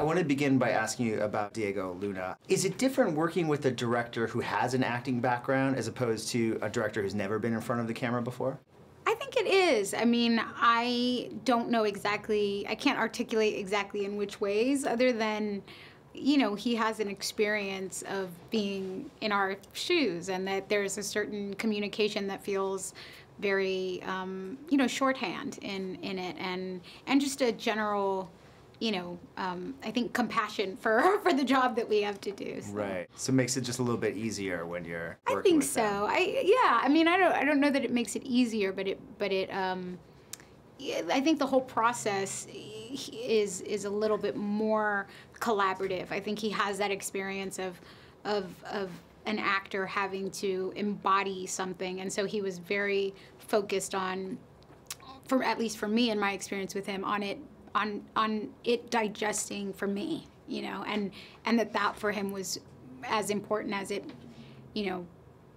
I want to begin by asking you about Diego Luna. Is it different working with a director who has an acting background as opposed to a director who's never been in front of the camera before? I think it is. I mean, I don't know exactly, I can't articulate exactly in which ways, other than, you know, he has an experience of being in our shoes and that there's a certain communication that feels very, um, you know, shorthand in, in it and, and just a general you know, um, I think compassion for for the job that we have to do. So. Right. So it makes it just a little bit easier when you're. I think so. Them. I yeah. I mean, I don't I don't know that it makes it easier, but it but it um, I think the whole process is is a little bit more collaborative. I think he has that experience of of of an actor having to embody something, and so he was very focused on, for at least for me and my experience with him, on it on on it digesting for me, you know, and and that that for him was as important as it, you know,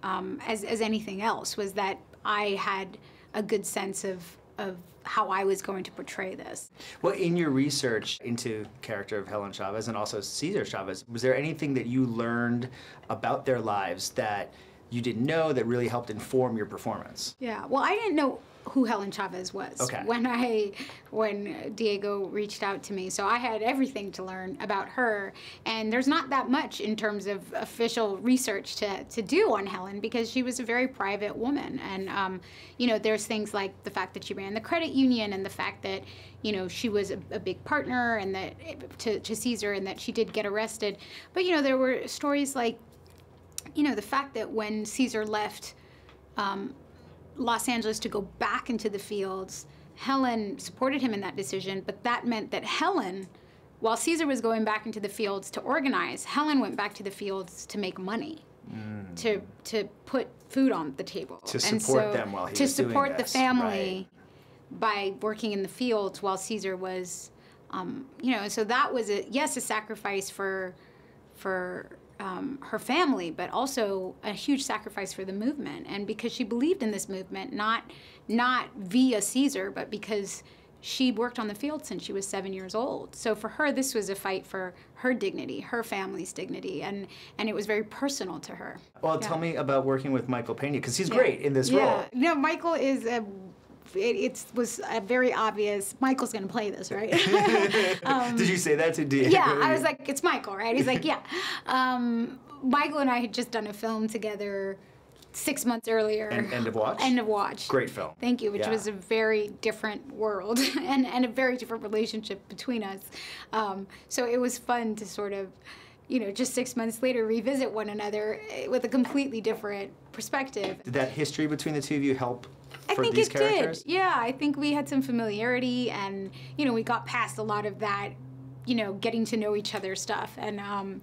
um, as as anything else was that I had a good sense of of how I was going to portray this. Well, in your research into character of Helen Chavez and also Cesar Chavez, was there anything that you learned about their lives that you didn't know that really helped inform your performance? Yeah, well, I didn't know who Helen Chavez was okay. when I when Diego reached out to me. So I had everything to learn about her, and there's not that much in terms of official research to, to do on Helen because she was a very private woman, and um, you know there's things like the fact that she ran the credit union and the fact that you know she was a, a big partner and that to, to Caesar and that she did get arrested. But you know there were stories like you know the fact that when Caesar left. Um, Los Angeles to go back into the fields. Helen supported him in that decision, but that meant that Helen, while Caesar was going back into the fields to organize, Helen went back to the fields to make money. Mm. To to put food on the table to and support so, them while he to support the family right. by working in the fields while Caesar was, um, you know, so that was a yes a sacrifice for for um, her family, but also a huge sacrifice for the movement. And because she believed in this movement, not not via Caesar, but because she worked on the field since she was seven years old. So for her, this was a fight for her dignity, her family's dignity, and, and it was very personal to her. Well, yeah. tell me about working with Michael Pena, because he's yeah. great in this yeah. role. No, Michael is a it was very obvious. Michael's going to play this, right? um, Did you say that to D? Yeah, I was like, it's Michael, right? He's like, yeah. Um, Michael and I had just done a film together six months earlier. end of watch. End of watch. Great film. Thank you, which yeah. was a very different world and and a very different relationship between us. Um, so it was fun to sort of. You know, just six months later, revisit one another eh, with a completely different perspective. Did that history between the two of you help I think it characters? did. Yeah, I think we had some familiarity, and you know, we got past a lot of that, you know, getting to know each other stuff, and um,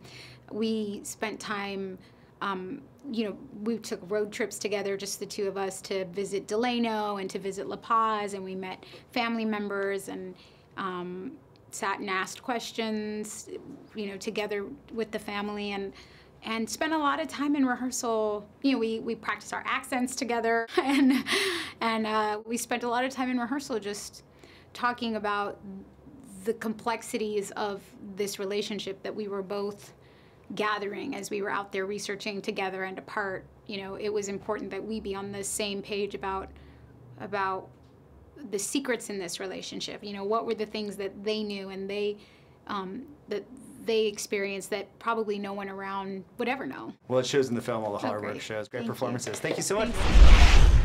we spent time. Um, you know, we took road trips together, just the two of us, to visit Delano and to visit La Paz, and we met family members and um, sat and asked questions, you know, together with the family, and and spent a lot of time in rehearsal. You know, we, we practiced our accents together and, and uh, we spent a lot of time in rehearsal just talking about the complexities of this relationship that we were both gathering as we were out there researching together and apart. You know, it was important that we be on the same page about, about the secrets in this relationship. You know, what were the things that they knew and they, um, that they experience that probably no one around would ever know. Well, it shows in the film all the hard oh, work shows. Great Thank performances. You. Thank you so much. Thanks.